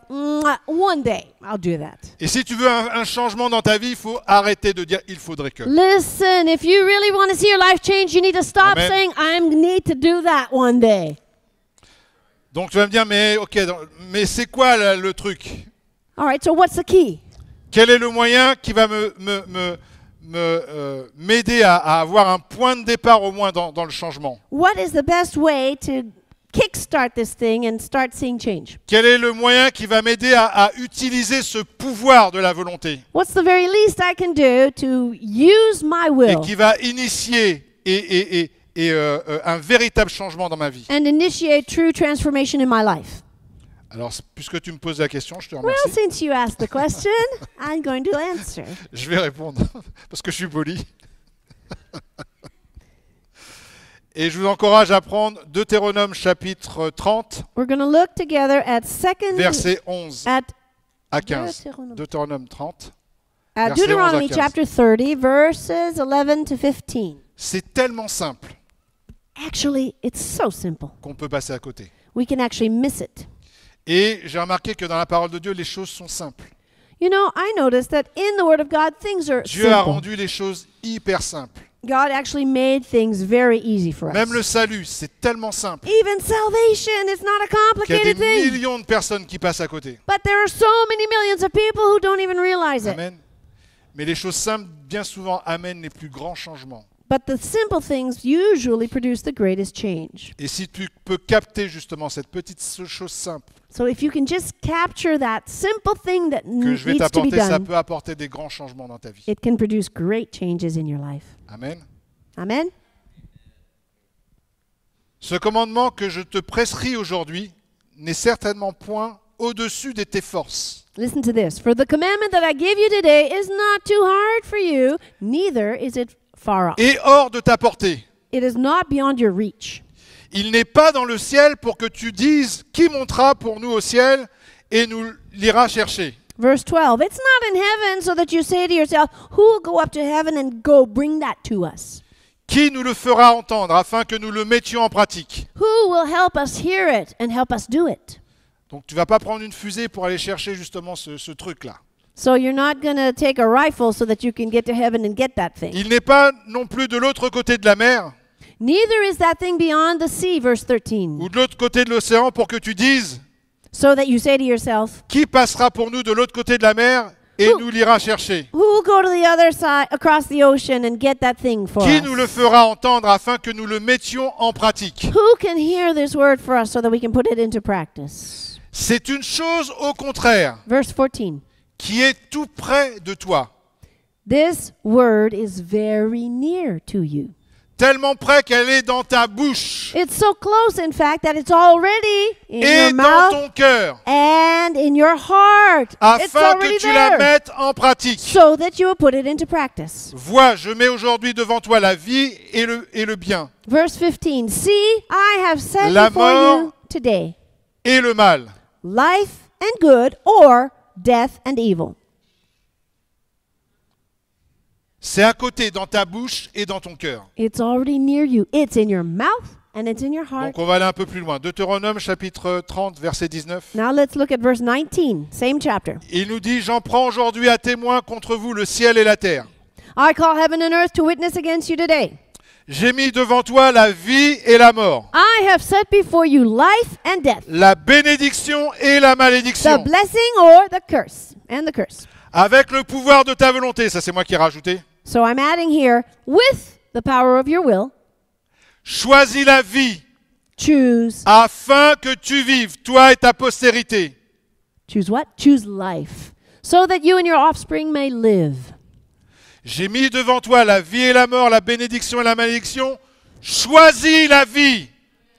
Speaker 2: one day
Speaker 1: I'll do that. Et si tu veux un, un changement dans ta vie, il faut arrêter de dire il faudrait que. Listen,
Speaker 2: if you really want to see your life change, you need to stop Amen. saying, I need to do that one day.
Speaker 1: Donc tu vas me dire, mais ok, mais c'est quoi le truc All right, so what's the key? Quel est le moyen qui va me, me, me, me euh, à, à, avoir un point de départ au moins dans, dans le changement
Speaker 2: What is the best way to kickstart this thing and start seeing change?
Speaker 1: Quel est le moyen qui va m'aider à, à, utiliser ce pouvoir de la volonté?
Speaker 2: What's the very least I can do to use my will? Et qui
Speaker 1: va initier et, et, et, et euh, euh, un véritable changement dans ma vie.
Speaker 2: And initiate true transformation in my life.
Speaker 1: Alors, puisque tu me poses la question, je te
Speaker 2: remercie.
Speaker 1: Je vais répondre parce que je suis poli. Et je vous encourage à prendre Deutéronome chapitre 30,
Speaker 2: We're verset 11
Speaker 1: à 15. Deutéronome 30. At Deuteronomy à 15. chapter
Speaker 2: 30, verses 11 to 15.
Speaker 1: C'est tellement simple. Qu'on peut passer à côté. We can actually miss it. Et j'ai remarqué que dans la parole de Dieu, les choses sont simples.
Speaker 2: Dieu a rendu
Speaker 1: les choses hyper simples.
Speaker 2: Même le
Speaker 1: salut, c'est
Speaker 2: tellement simple. Even y a des millions
Speaker 1: de personnes qui passent à côté. Amen. Mais les choses simples, bien souvent, amènent les plus grands changements.
Speaker 2: But the simple things usually produce the greatest change.
Speaker 1: Et si tu peux capter justement cette petite chose simple.
Speaker 2: So if you can just capture that simple thing that que je vais needs to be done. Ça peut
Speaker 1: apporter des grands changements dans ta vie. It
Speaker 2: can produce great changes in your life. Amen. Amen.
Speaker 1: Ce commandement que je te prescris aujourd'hui n'est certainement point au-dessus de tes forces.
Speaker 2: Listen to this. For the commandment that I give you today is not too hard for you, neither is it
Speaker 1: et hors de ta portée. Il n'est pas dans le ciel pour que tu dises qui montera pour nous au ciel et nous l'ira chercher. 12. It's not
Speaker 2: in heaven so that you say to yourself,
Speaker 1: Qui nous le fera entendre afin que nous le mettions en pratique Donc tu ne vas pas prendre une fusée pour aller chercher justement ce truc-là.
Speaker 2: So you're not going to take a rifle so that you can get to heaven and get that thing.
Speaker 1: Il n'est pas non plus de l'autre côté de la mer. Neither is that thing beyond the sea, verse 13. Ou de l'autre côté de l'océan pour que tu dises. So that you say to yourself. Qui passera pour nous de l'autre côté de la mer et who, nous l'ira chercher?
Speaker 2: Who will go to the other side, across the ocean and get that thing for Qui
Speaker 1: us? nous le fera entendre afin que nous le mettions en pratique?
Speaker 2: Who can hear this word for us so that we can put it into
Speaker 1: practice? C'est une chose au contraire. Verse 14 qui est tout près de toi.
Speaker 2: This word is very near to you. Tellement près qu'elle est dans ta bouche. It's so close in fact that it's already in et your dans mouth ton cœur. And in your heart. Afin it's already que tu there. la mettes en pratique. So that you will put it into practice.
Speaker 1: Vois, je mets aujourd'hui devant toi la vie et le, et le bien.
Speaker 2: Verse 15. See, I have set la mort you
Speaker 1: today. Et le mal. Life and good or death and evil. C'est à côté dans ta bouche et dans ton cœur.
Speaker 2: It's already near you. It's in your mouth and it's in your
Speaker 1: heart. Donc on va aller un peu plus loin. Deutéronome chapitre 30 verset 19.
Speaker 2: Now let's look at verse
Speaker 1: 19, same chapter. Il nous dit j'en prends aujourd'hui à témoin contre vous le ciel et la terre.
Speaker 2: I call heaven and earth to witness against you today.
Speaker 1: J'ai mis devant toi la vie et la mort.
Speaker 2: I have set before you life and death.
Speaker 1: La bénédiction et la malédiction. The
Speaker 2: blessing or the curse and the curse.
Speaker 1: Avec le pouvoir de ta volonté, ça c'est moi qui ai rajouté.
Speaker 2: So I'm adding here with the power of your will.
Speaker 1: Choisis la vie. Choose. Afin que tu vives toi et ta postérité. Choose what? Choose life so that you and your offspring may live. J'ai mis devant toi la vie et la mort, la bénédiction et la malédiction. Choisis la vie.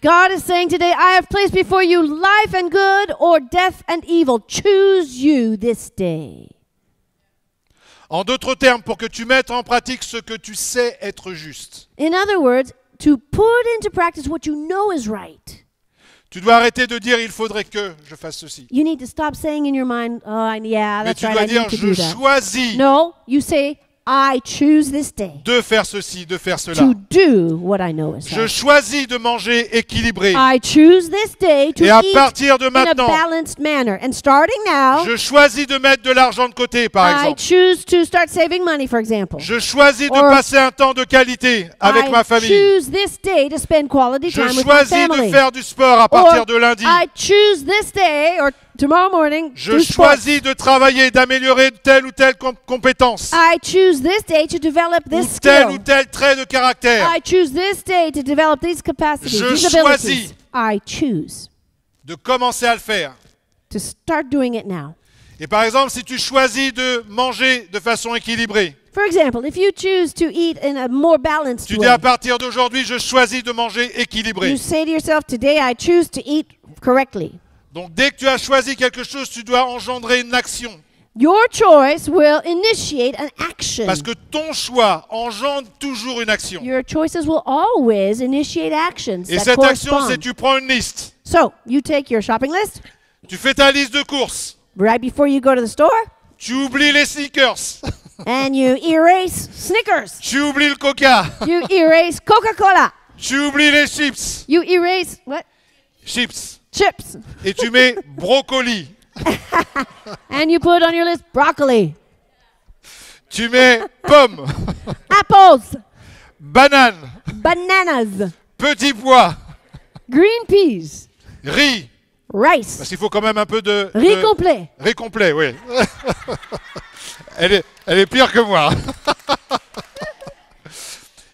Speaker 1: God is saying today, I have placed
Speaker 2: before you life and good or death and evil. Choose you this day.
Speaker 1: En d'autres termes, pour que tu mettes en pratique ce que tu sais être juste.
Speaker 2: In other words, to put into practice what you know is right.
Speaker 1: Tu dois arrêter de dire il faudrait que je fasse ceci.
Speaker 2: You need to stop saying in your mind, oh, yeah, that's Mais tu dois right, dire I need to je choisis. No, you say choose de
Speaker 1: faire ceci, de faire cela. to do what I know is Je choisis de manger équilibré. I
Speaker 2: choose this day to Et à partir de maintenant, now, je choisis de mettre de l'argent de
Speaker 1: côté, par I exemple.
Speaker 2: choose to start saving money, for example.
Speaker 1: Je choisis de passer un temps de qualité avec ma famille. choose
Speaker 2: this day to spend quality Je with choisis de faire du sport à partir de lundi.
Speaker 1: I choose this day or Tomorrow morning, je choisis sports. de travailler, d'améliorer telle ou telle comp compétence. I choose this day to develop this ou tel skill. ou tel trait de caractère. I choose this day to develop these capacities. Je these choisis
Speaker 2: I choose
Speaker 1: de commencer à le faire. To
Speaker 2: start doing it now.
Speaker 1: Et par exemple, si tu choisis de manger de façon équilibrée.
Speaker 2: For example, if you choose to eat in a more balanced tu dis à
Speaker 1: partir d'aujourd'hui, je choisis de manger équilibré. You say
Speaker 2: to yourself, today I choose to eat correctly.
Speaker 1: Donc dès que tu as choisi quelque chose, tu dois engendrer une action. Your
Speaker 2: choice will initiate an action. Parce que ton choix
Speaker 1: engendre toujours une action.
Speaker 2: Your choices will always initiate actions Et that cette action, c'est tu
Speaker 1: prends une liste.
Speaker 2: So, you take your shopping list. Tu
Speaker 1: fais ta liste de courses. Right before
Speaker 2: you go to the store. Tu oublies les sneakers. And you erase Snickers. Tu oublies le Coca. You erase Coca-Cola. Tu oublies les chips. You erase what?
Speaker 1: Chips chips. Et tu mets brocoli.
Speaker 2: And you put on your list broccoli. Tu mets pommes. Apples.
Speaker 1: Bananes. Bananas. Petits pois. Green peas. Riz. Rice. Parce qu'il faut quand même un peu de... Riz complet. Riz complet, oui. elle, elle est pire que moi.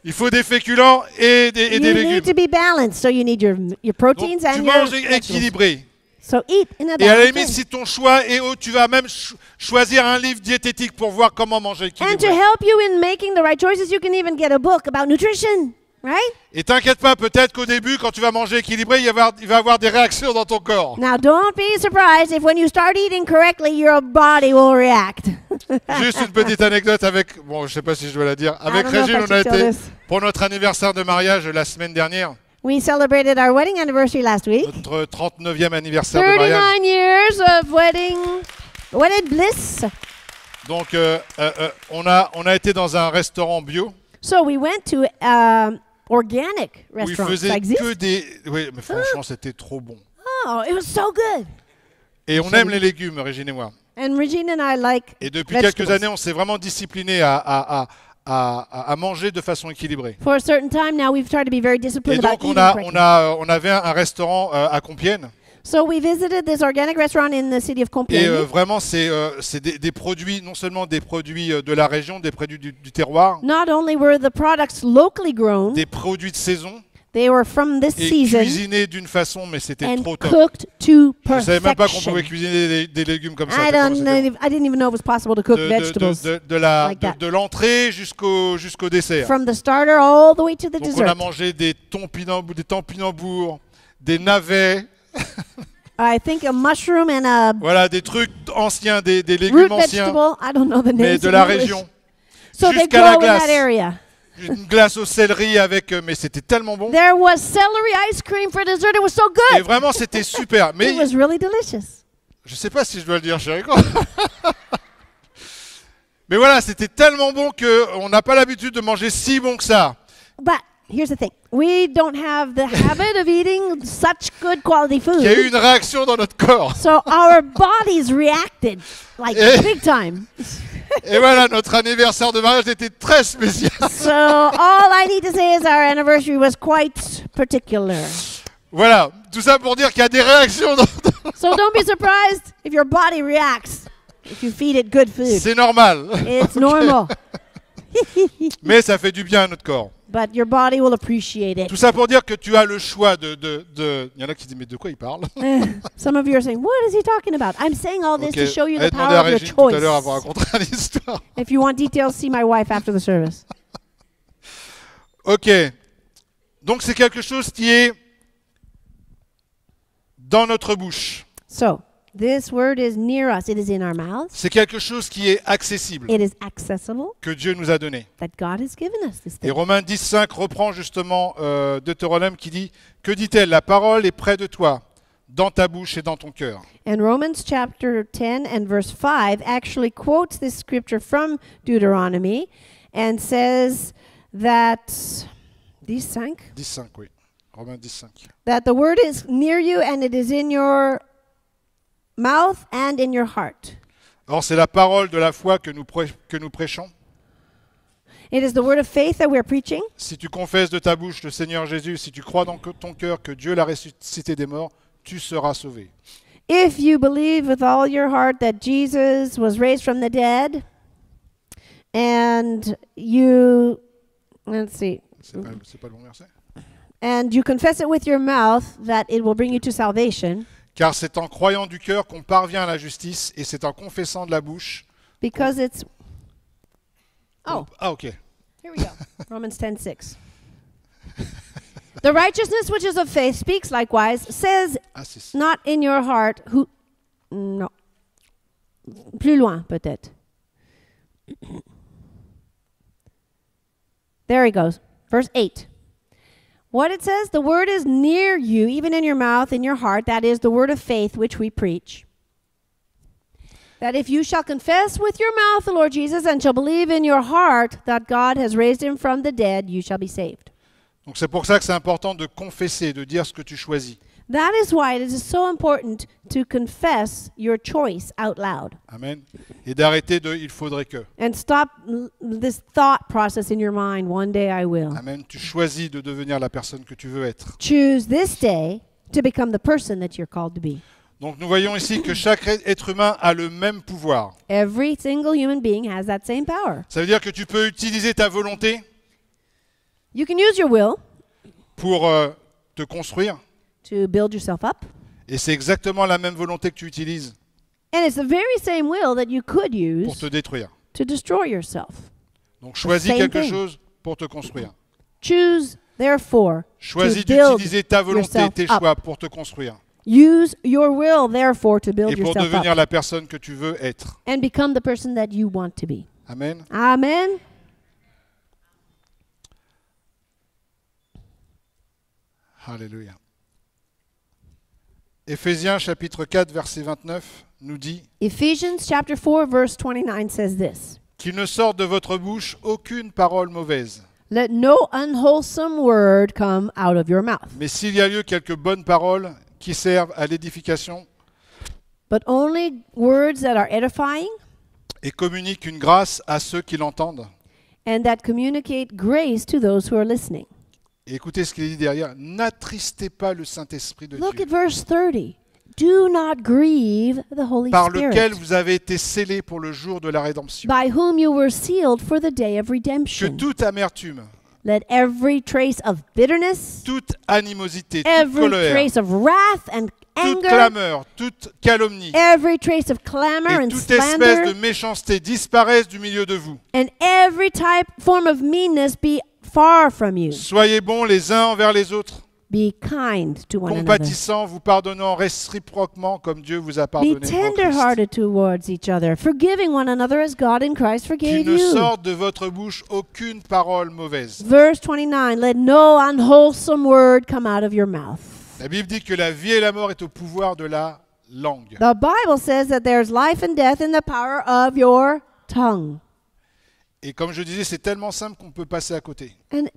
Speaker 1: Il faut des féculents et des, et des you Need
Speaker 2: to be balanced, so you need your, your proteins Donc, and tu your manges
Speaker 1: équilibré.
Speaker 2: So eat way. et à la limite, si
Speaker 1: ton choix est haut, tu vas même choisir un livre diététique pour voir comment manger équilibré. And to help
Speaker 2: you in making the right choices, you can even get a book about
Speaker 1: nutrition. Right? Et t'inquiète pas, peut-être qu'au début, quand tu vas manger équilibré, il va, y avoir, va avoir des réactions dans ton corps.
Speaker 2: Now, don't be surprised if when you start eating correctly, your body will react.
Speaker 1: Juste une petite anecdote avec, bon, je sais pas si je dois la dire. Ah, avec Régine, on a été pour notre anniversaire de mariage la semaine dernière.
Speaker 2: We celebrated our wedding anniversary last week.
Speaker 1: Notre 39e anniversaire de mariage. 39
Speaker 2: mariage. years of wedding, wedded bliss.
Speaker 1: Donc, euh, euh, euh, on, a, on a été dans un restaurant bio.
Speaker 2: So we went to um, organic restaurant. Où faisait que
Speaker 1: des. Oui, mais franchement, c'était trop bon.
Speaker 2: Oh, it was so good.
Speaker 1: Et on aime les légumes, Régine et moi.
Speaker 2: And Regina and I like Et
Speaker 1: depuis vegetables. quelques années, on s'est vraiment discipliné à, à, à à, à, manger de façon équilibrée.
Speaker 2: For a certain time now, we've tried to be very disciplined Et donc on a, on
Speaker 1: a, on avait un restaurant euh, à Compiègne.
Speaker 2: So we visited this organic restaurant in the city of Compiègne. Et euh,
Speaker 1: vraiment, c'est euh, des, des, produits, non seulement des produits euh, de la région, des produits du, du terroir.
Speaker 2: Not only were the products locally grown.
Speaker 1: Des produits de saison.
Speaker 2: They were from this et season cuisinés
Speaker 1: d'une façon, mais c'était trop top.
Speaker 2: cooked to perfection. Je ne savais même pas qu'on pouvait
Speaker 1: cuisiner des, des légumes comme ça. I,
Speaker 2: I didn't even know it was possible to cook de, vegetables
Speaker 1: de, de, de, la, like that. de, l'entrée jusqu'au jusqu'au dessert. From
Speaker 2: the starter all the way to the Donc dessert. On a mangé
Speaker 1: des topinambours, des topinambours, des navets. I think a mushroom and a voilà des trucs anciens, des, des légumes anciens,
Speaker 2: I don't know the mais de la région. So Jusqu'à la glace
Speaker 1: une glace au céleri avec, euh, mais c'était tellement bon.
Speaker 2: There was celery ice cream for dessert. It was so good. Et
Speaker 1: vraiment, c'était super. Mais It was really delicious. Je sais pas si je dois le dire, chérie. mais voilà, c'était tellement bon que on n'a pas l'habitude de manger si bon que ça.
Speaker 2: But here's the thing. We don't have the habit of eating such good quality food. Il y a eu une réaction
Speaker 1: dans notre corps. so
Speaker 2: our bodies reacted like Et... big time.
Speaker 1: Et voilà, notre anniversaire de mariage était très spécial.
Speaker 2: So all I need to say is our anniversary was quite particular.
Speaker 1: Voilà, tout ça pour dire qu'il y a des réactions. Dans...
Speaker 2: So don't be surprised if your body reacts if you feed it good food. C'est normal. It's okay. normal.
Speaker 1: Mais ça fait du bien à notre corps.
Speaker 2: But your body will appreciate it. Tout
Speaker 1: ça pour dire que tu as le choix de, de, de... Il y en a qui disent mais de quoi il parle
Speaker 2: eh, Some of you are saying what is he talking about? I'm saying all this okay. to show you the power of your choice. Tout à l'heure avant raconter l'histoire. If you want details, see my wife after the service.
Speaker 1: ok. Donc c'est quelque chose qui est dans notre bouche.
Speaker 2: So This word is near us. It is in our mouths.
Speaker 1: C'est quelque chose qui est accessible, It is
Speaker 2: accessible.
Speaker 1: que Dieu nous a donné.
Speaker 2: That God has given us this
Speaker 1: thing. Et Romains 10, 5 reprend justement euh, Deutéronome qui dit Que dit-elle La parole est près de toi, dans ta bouche et dans ton cœur.
Speaker 2: And Romans chapter 10 and verse 5 actually quotes this scripture from Deuteronomy and says that 10, 5,
Speaker 1: 10, 5, oui. Romains 10, 5.
Speaker 2: that the word is near you and it is in your mouth and in your heart.
Speaker 1: Or c'est la parole de la foi que nous, que nous prêchons.
Speaker 2: It is the word of faith that we are preaching.
Speaker 1: Si tu confesses de ta bouche le Seigneur Jésus, si tu crois dans ton cœur que Dieu l'a ressuscité des morts, tu seras sauvé.
Speaker 2: If you believe with all your heart that Jesus was raised from the dead, and you, let's see.
Speaker 1: C'est pas, pas le bon verset.
Speaker 2: And you confess it with your mouth that it will bring you to salvation.
Speaker 1: Car c'est en croyant du cœur qu'on parvient à la justice et c'est en confessant de la bouche. Because it's. Oh. Ah, ok. Here we go.
Speaker 2: Romans 10 6. the righteousness which is of faith speaks likewise, says ah, not in your heart who. Non. Plus loin, peut-être. there he goes. Verse 8. What it says, the word is near you, even in your mouth, in your heart. That is the word of faith which we preach. That if you shall confess with your mouth the Lord Jesus and shall believe in your heart that God has raised him from the dead, you shall be saved.
Speaker 1: Donc c'est pour ça que c'est important de confesser, de dire ce que tu choisis.
Speaker 2: That is why it is so important to confess your choice out loud.
Speaker 1: Amen. Et d'arrêter de il faudrait que.
Speaker 2: And stop this thought process in your mind one day I will. Amen.
Speaker 1: Tu choisis de devenir la personne que tu veux être.
Speaker 2: Choose this day to become the person that you're called to be.
Speaker 1: Donc nous voyons ici que chaque être humain a le même pouvoir.
Speaker 2: Every single human being has that same power.
Speaker 1: Ça veut dire que tu peux utiliser ta volonté. You
Speaker 2: can use your will.
Speaker 1: Pour euh, te construire
Speaker 2: up.
Speaker 1: Et c'est exactement la même volonté que tu utilises pour te détruire. Donc choisis quelque chose pour te construire.
Speaker 2: Choisis d'utiliser ta volonté, et tes choix pour te construire et pour devenir la
Speaker 1: personne que tu veux être. Amen. Amen. Alléluia. Ephésiens chapitre 4 verset 29 nous dit
Speaker 2: Ephesians chapter 4 verse 29 says this.
Speaker 1: Qu'il ne sorte de votre bouche aucune parole mauvaise.
Speaker 2: Let no unwholesome word come out of your mouth.
Speaker 1: Mais s'il y a lieu quelques bonnes paroles qui servent à l'édification.
Speaker 2: But only words that are edifying.
Speaker 1: Et communiquent une grâce à ceux qui l'entendent.
Speaker 2: And that communicate grace to those who are listening.
Speaker 1: Et écoutez ce qu'il dit derrière. N'attristez pas le Saint-Esprit de Dieu.
Speaker 2: par lequel vous
Speaker 1: avez été scellés pour le jour de la rédemption.
Speaker 2: Que toute amertume, toute
Speaker 1: animosité, toute colère,
Speaker 2: toute clameur, toute calomnie et toute espèce de
Speaker 1: méchanceté disparaissent du milieu de vous
Speaker 2: far from you.
Speaker 1: Soyez bons les uns envers les autres. Be kind to one Compatissant, another. vous pardonnant réciproquement comme Dieu vous a pardonné. Be tender-hearted
Speaker 2: towards each other, forgiving one another as God in Christ forgave Qu'il you. ne sorte
Speaker 1: de votre bouche aucune parole mauvaise. Verse
Speaker 2: 29, let no unwholesome word come out of your mouth.
Speaker 1: La Bible dit que la vie et la mort est au pouvoir de la langue. The
Speaker 2: Bible says that there's life and death in the power of your tongue.
Speaker 1: Et comme je disais, c'est tellement simple qu'on peut passer à côté. Et ne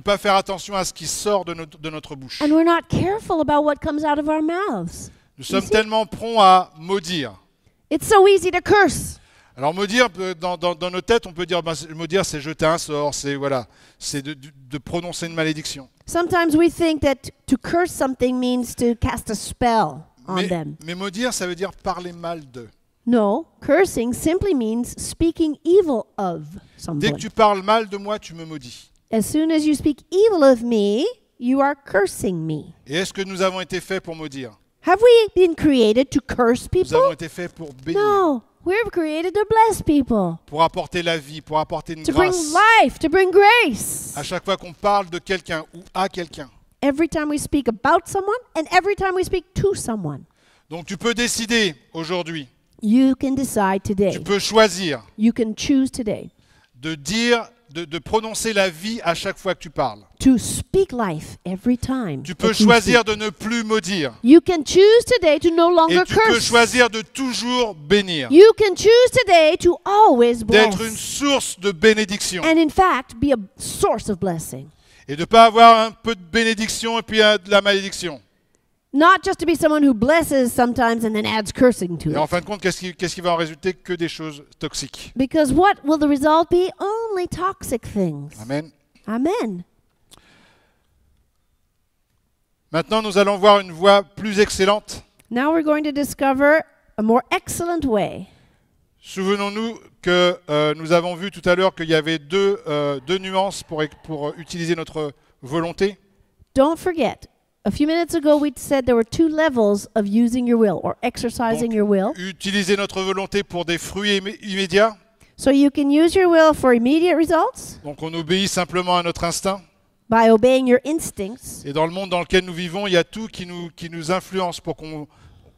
Speaker 1: pas faire attention à ce qui sort de notre, bouche.
Speaker 2: Nous sommes tellement
Speaker 1: prompts à maudire. Alors maudire, euh, dans, dans, nos têtes, on peut dire ben, maudire, c'est jeter un sort, c'est voilà, c'est de, prononcer une malédiction. mais, mais maudire, ça veut dire parler mal d'eux.
Speaker 2: No, cursing simply means speaking evil of
Speaker 1: someone. Dès que tu parles mal de moi, tu me maudis.
Speaker 2: As soon as you speak evil of me, you are cursing me.
Speaker 1: Et est-ce que nous avons été faits pour maudire
Speaker 2: Have we been created to curse people? Nous avons
Speaker 1: été faits pour bénir.
Speaker 2: No, we're created to bless people.
Speaker 1: Pour apporter la vie, pour apporter une to grâce. To bring
Speaker 2: life, to bring grace. À chaque fois qu'on parle
Speaker 1: de quelqu'un ou
Speaker 2: à quelqu'un. Every time we speak about someone and every time we speak to someone.
Speaker 1: Donc tu peux décider aujourd'hui
Speaker 2: You can decide today. Tu peux
Speaker 1: choisir
Speaker 2: you can choose today
Speaker 1: de dire, de, de, prononcer la vie à chaque fois que tu parles.
Speaker 2: To speak life every time tu peux choisir de
Speaker 1: ne plus maudire.
Speaker 2: You can choose today to no longer Et tu curse. peux choisir
Speaker 1: de toujours bénir. You
Speaker 2: can choose today to always bless. D'être une
Speaker 1: source de bénédiction. And in
Speaker 2: fact, be a source of blessing.
Speaker 1: Et de ne pas avoir un peu de bénédiction et puis euh, de la malédiction.
Speaker 2: Not just to be someone who blesses sometimes and then adds cursing to it.
Speaker 1: en fin de compte, qu'est-ce qui, qu'est-ce qui va en résulter que des choses toxiques.
Speaker 2: Because what will the result be? Only toxic things. Amen. Amen.
Speaker 1: Maintenant, nous allons voir une voie plus excellente.
Speaker 2: Now we're going to discover a more excellent way.
Speaker 1: Souvenons-nous que euh, nous avons vu tout à l'heure qu'il y avait deux, euh, deux nuances pour, pour utiliser notre volonté. Don't forget,
Speaker 2: a few minutes ago, we said there were two levels of using your will or exercising Donc, your will.
Speaker 1: Utiliser notre volonté pour des fruits immédiats.
Speaker 2: So you can use your will for immediate results.
Speaker 1: Donc on obéit simplement à notre instinct.
Speaker 2: By obeying your instincts.
Speaker 1: Et dans le monde dans lequel nous vivons, il y a tout qui nous, qui nous influence pour qu'on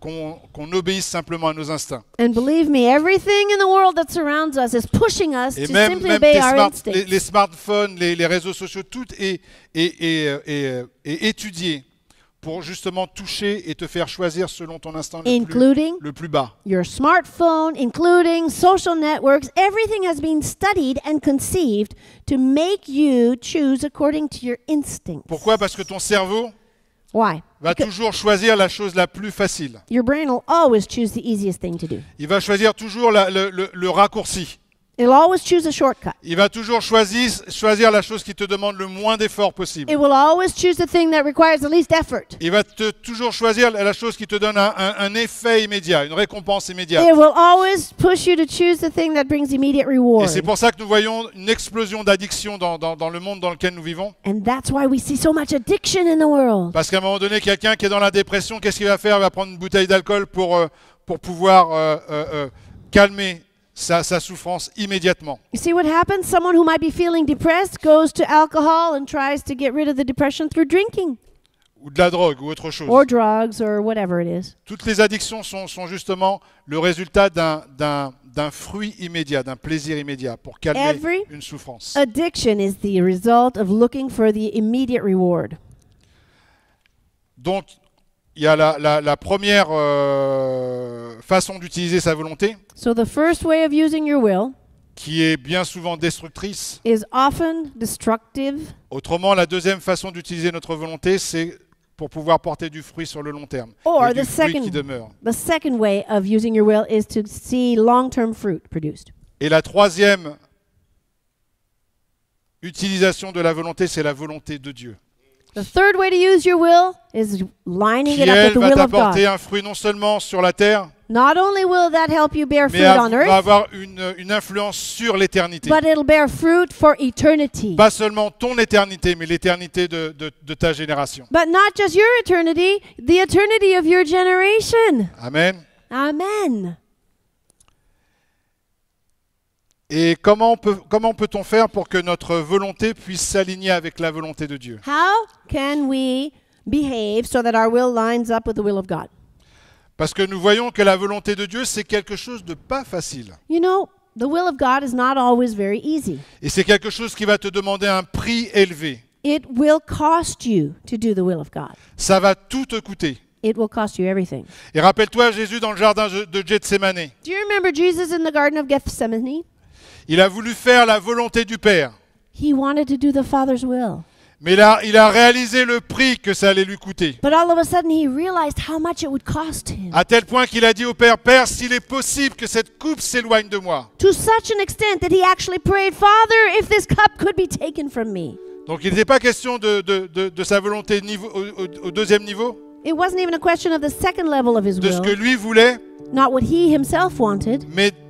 Speaker 1: qu'on qu obéisse simplement à nos instincts.
Speaker 2: And believe me, everything in the world that surrounds us is pushing us Et to même, simply même obey our instincts. Et Les,
Speaker 1: les, smartphones, les, les, réseaux sociaux, tout est, est, est, euh, euh, est étudié pour justement toucher et te faire choisir selon ton instinct le, plus, le plus, bas.
Speaker 2: Your smartphone, including social networks, everything has been studied and conceived to make you choose according to your instincts.
Speaker 1: Pourquoi Parce que ton cerveau Why? va Because toujours choisir la chose la plus facile. Your
Speaker 2: brain will always choose the easiest thing to
Speaker 1: do. Il va choisir toujours la, le, le, le raccourci. Il va toujours choisir, choisir la chose qui te demande le moins d'effort possible. Il va te, toujours choisir la chose qui te donne un, effet immédiat, une récompense immédiate.
Speaker 2: push you to choose the thing that brings immediate reward. Et c'est pour
Speaker 1: ça que nous voyons une explosion d'addiction dans, dans, le monde dans lequel nous vivons. Parce qu'à un moment donné, quelqu'un qui est dans la dépression, qu'est-ce qu'il va faire Il va prendre une bouteille d'alcool pour, euh, pour pouvoir euh, euh, calmer sa, sa souffrance immédiatement.
Speaker 2: You see what happens? Someone who might be feeling depressed goes to alcohol and tries to get rid of the depression through drinking.
Speaker 1: Ou de la drogue ou autre chose. Or
Speaker 2: drugs or whatever it is.
Speaker 1: Toutes les addictions sont, sont justement le résultat d'un fruit immédiat, d'un plaisir immédiat pour calmer une souffrance.
Speaker 2: Addiction is the result of looking for the immediate reward.
Speaker 1: Donc il y a la, première euh, façon d'utiliser sa volonté. qui est bien souvent destructrice. Autrement, la deuxième façon d'utiliser notre volonté, c'est pour pouvoir porter du fruit sur le long terme. et fruit qui demeure. Et la troisième utilisation de la volonté, c'est la volonté de Dieu.
Speaker 2: The third way to use your will is lining Qui, it up with the va will of t'apporter God. un
Speaker 1: fruit non seulement sur la terre,
Speaker 2: Not only will that help you bear mais fruit av- on va avoir
Speaker 1: une, une influence sur l'éternité. but
Speaker 2: it'll bear fruit for
Speaker 1: eternity. Pas seulement ton éternité, mais l'éternité de, de- de ta génération.
Speaker 2: But not just your eternity, the eternity of your generation. Amen. Amen.
Speaker 1: Et comment, peut, comment peut-on faire pour que notre volonté puisse s'aligner avec la volonté de Dieu Parce que nous voyons que la volonté de Dieu, c'est quelque chose de pas facile. Et c'est quelque chose qui va te demander un prix élevé. Ça va tout te coûter. Et rappelle-toi Jésus dans le jardin de Gethsemane.
Speaker 2: Do you remember Jesus in the garden of Gethsemane?
Speaker 1: Il a voulu faire la volonté du Père. Mais là, il a réalisé le prix que ça allait lui coûter. À tel point qu'il a dit au Père, Père, s'il est possible que cette coupe s'éloigne de moi. Donc il n'était pas question de, sa volonté au, deuxième niveau.
Speaker 2: De ce que lui voulait.
Speaker 1: Mais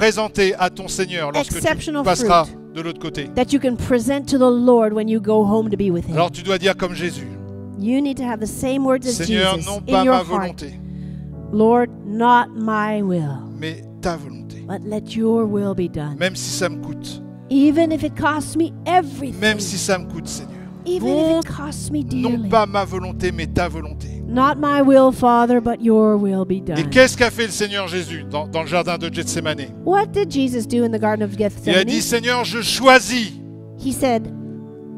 Speaker 1: présenter à ton Seigneur lorsque tu passeras de l'autre côté.
Speaker 2: That you can present to the Lord when you go home to be
Speaker 1: with him. Alors tu dois dire comme Jésus.
Speaker 2: You need to have the same words as Seigneur, Jesus non pas ma volonté. Lord, not my will. Mais ta volonté. But let your will be
Speaker 1: done. Même si ça me coûte.
Speaker 2: Even if it costs me everything. Même
Speaker 1: si ça me coûte, Seigneur. Even if it costs me dearly. Non pas ma volonté, mais ta volonté.
Speaker 2: Not my will, Father, but your will be done. Et
Speaker 1: qu'est-ce qu'a fait le Seigneur Jésus dans, dans le jardin de Gethsemane
Speaker 2: What did Jesus do in the garden of Gethsemane? Il a dit Seigneur,
Speaker 1: je choisis.
Speaker 2: He said,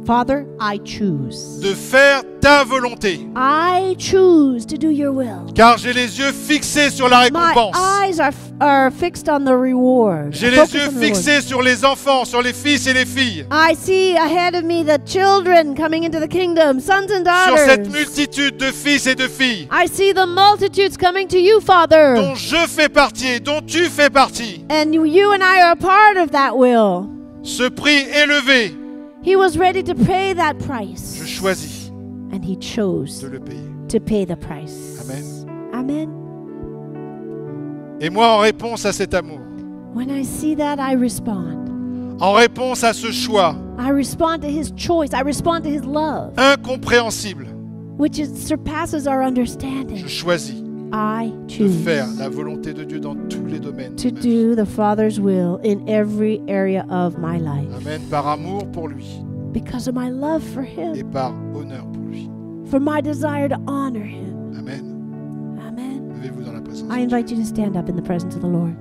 Speaker 2: Father, I
Speaker 1: choose. de faire ta volonté. I choose to do your will. Car j'ai les yeux fixés sur la récompense. My
Speaker 2: eyes are, are fixed on the reward. J'ai les yeux fixés
Speaker 1: sur les enfants, sur les fils et les filles.
Speaker 2: I see ahead of me the children coming into the kingdom, sons and daughters. Sur cette
Speaker 1: multitude de fils et de filles.
Speaker 2: I see the multitudes coming to you, Father. Dont je fais partie, dont tu fais partie. And you and I are a part of that will. Ce prix élevé. He was ready to pay that price. Je choisis And he chose de le payer. to pay the price. Amen. Amen.
Speaker 1: Et moi, en réponse à cet amour, When I see that, I
Speaker 2: respond.
Speaker 1: en réponse à ce choix
Speaker 2: I respond to his choice. I respond to his love, incompréhensible, which is, surpasses our understanding. je choisis I de choose faire
Speaker 1: la volonté de Dieu dans tout.
Speaker 2: to do the Father's will in every area of my life.
Speaker 1: Amen. Par amour pour lui.
Speaker 2: Because of my love for him.
Speaker 1: Et par honneur pour lui.
Speaker 2: For my desire to honor
Speaker 1: him. Amen. Amen. vous dans la présence. I invite
Speaker 2: you to stand up in the presence of the Lord.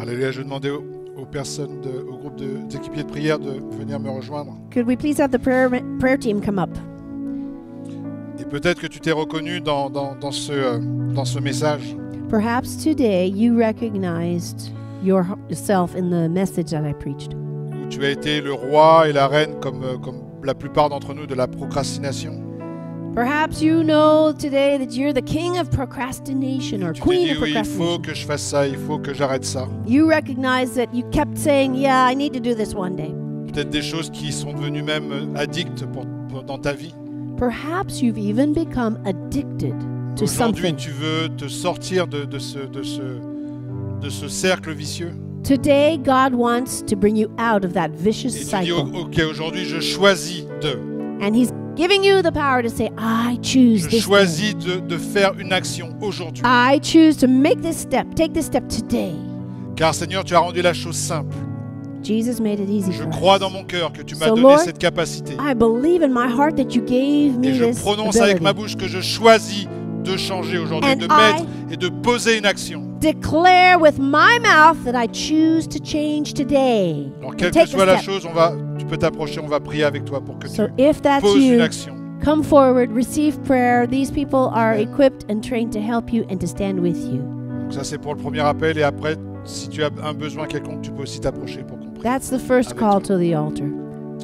Speaker 1: Alléluia, je vais demander aux personnes, de, au groupe d'équipiers de, de, prière de venir me rejoindre.
Speaker 2: Could we please have the prayer, prayer team come up?
Speaker 1: Et peut-être que tu t'es reconnu dans, dans, dans, ce, euh, dans ce message.
Speaker 2: Perhaps today you recognized yourself in the message that I preached. Où
Speaker 1: tu as été le roi et la reine comme, euh, comme la plupart d'entre nous de la procrastination.
Speaker 2: Perhaps you know today that you're the king of procrastination or queen dis, of oui, Il
Speaker 1: faut que je fasse ça, il faut que j'arrête ça.
Speaker 2: You recognize that you kept saying, yeah, I need to do this one day.
Speaker 1: Peut-être des choses qui sont devenues même addictes pour, pour, dans ta vie.
Speaker 2: Perhaps you've even become addicted to something. Aujourd'hui, tu
Speaker 1: veux te sortir de, de, ce, de, ce, de ce cercle vicieux.
Speaker 2: Today, God wants to bring you out of that vicious cycle. Et tu
Speaker 1: dis, OK, aujourd'hui, je choisis de.
Speaker 2: And he's giving you the power to say, I choose Je this choisis
Speaker 1: de, de, faire une action aujourd'hui.
Speaker 2: I choose to make this step, take this step today.
Speaker 1: Car Seigneur, tu as rendu la chose simple. Jesus made it easy je crois dans mon cœur que tu m'as so, donné Lord, cette capacité.
Speaker 2: I believe
Speaker 1: in my heart that you gave me et je this prononce ability. avec ma bouche que je choisis de changer aujourd'hui, de I mettre et de poser une action.
Speaker 2: Declare with my mouth that I choose to change today. Alors quelle que soit la chose,
Speaker 1: on va peux t'approcher, on va prier avec toi pour que so tu if that's poses you, une action.
Speaker 2: Come forward, receive prayer. These people are Amen. equipped and trained to help you and to stand with you.
Speaker 1: Donc ça c'est pour le premier appel et après si tu as un besoin quelconque, tu peux aussi t'approcher pour qu'on
Speaker 2: prie. That's the first call toi. to the altar.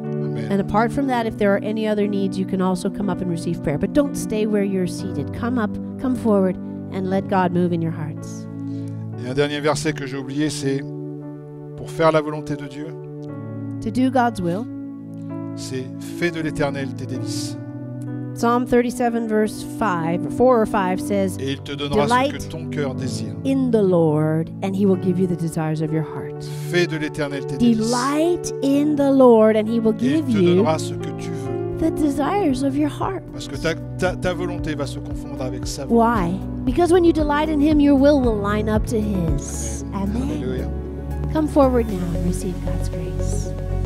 Speaker 2: Amen. And apart from that, if there are any other needs, you can also come up and receive prayer. But don't stay where you're seated. Come up, come forward, and let God move in your hearts.
Speaker 1: Et un dernier verset que j'ai oublié, c'est pour faire la volonté de Dieu.
Speaker 2: to do God's will.
Speaker 1: C'est fait de l'Éternel tes délices.
Speaker 2: Psalm 37 verse 5 4 or 5 says Et il te donnera ce que ton cœur désire. in the Lord and he will give you the desires of your heart.
Speaker 1: Fais de l'Éternel tes délices.
Speaker 2: Delight in the Lord and he will give
Speaker 1: il te you donnera ce que tu
Speaker 2: veux. the desires of your heart.
Speaker 1: Parce que ta, ta, ta volonté va se confondre avec sa volonté. Why?
Speaker 2: Because when you delight in him your will will line up to his.
Speaker 1: Amen. Amen.
Speaker 2: Come forward now and receive God's grace.